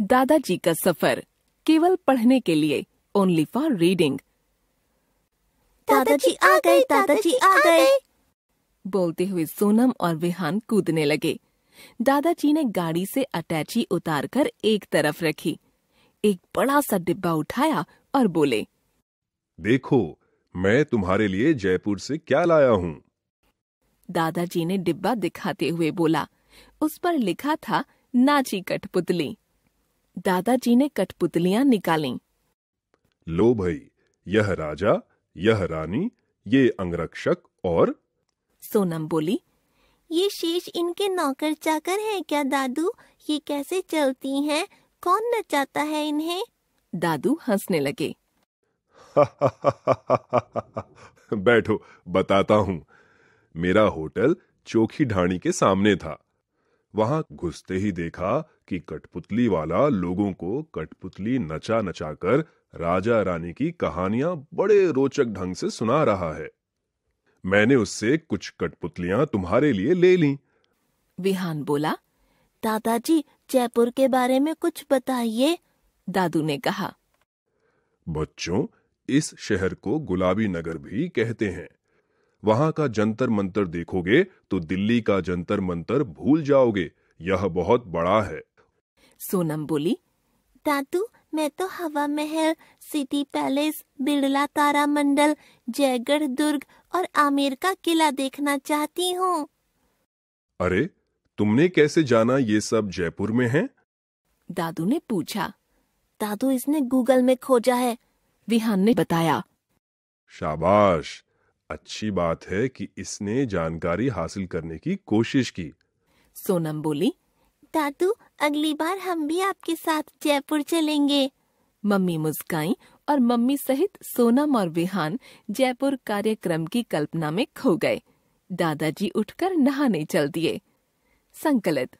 दादाजी का सफर केवल पढ़ने के लिए ओनली फॉर रीडिंग दादाजी आ गए दादाजी आ गए बोलते हुए सोनम और विहान कूदने लगे दादाजी ने गाड़ी से अटैची उतारकर एक तरफ रखी एक बड़ा सा डिब्बा उठाया और बोले देखो मैं तुम्हारे लिए जयपुर से क्या लाया हूँ दादाजी ने डिब्बा दिखाते हुए बोला उस पर लिखा था नाची कठपुतली दादाजी ने कठपुतलियां निकाली लो भाई यह राजा यह रानी ये अंगरक्षक और सोनम बोली ये शेष इनके नौकर चाकर हैं क्या दादू ये कैसे चलती हैं कौन नचाता है इन्हें दादू हंसने लगे बैठो बताता हूँ मेरा होटल चोखी ढाणी के सामने था वहां घुसते ही देखा कि कठपुतली वाला लोगों को कठपुतली नचा नचाकर राजा रानी की कहानियां बड़े रोचक ढंग से सुना रहा है मैंने उससे कुछ कठपुतलियां तुम्हारे लिए ले ली विहान बोला दादाजी जयपुर के बारे में कुछ बताइए दादू ने कहा बच्चों इस शहर को गुलाबी नगर भी कहते हैं वहां का जंतर मंतर देखोगे तो दिल्ली का जंतर मंतर भूल जाओगे यह बहुत बड़ा है सोनम बोली दादू मैं तो Hawa Mahal City Palace Birla Taramandal Jaigarh दुर्ग और आमेर का किला देखना चाहती हूँ अरे तुमने कैसे जाना ये सब जयपुर में है दादू ने पूछा दादू इसने गूगल में खोजा है विहान ने बताया शाबाश अच्छी बात है कि इसने जानकारी हासिल करने की कोशिश की सोनम बोली दादू अगली बार हम भी आपके साथ जयपुर चलेंगे मम्मी मुस्काई और मम्मी सहित सोनम और विहान जयपुर कार्यक्रम की कल्पना में खो गए दादाजी उठकर नहाने चल दिए संकलित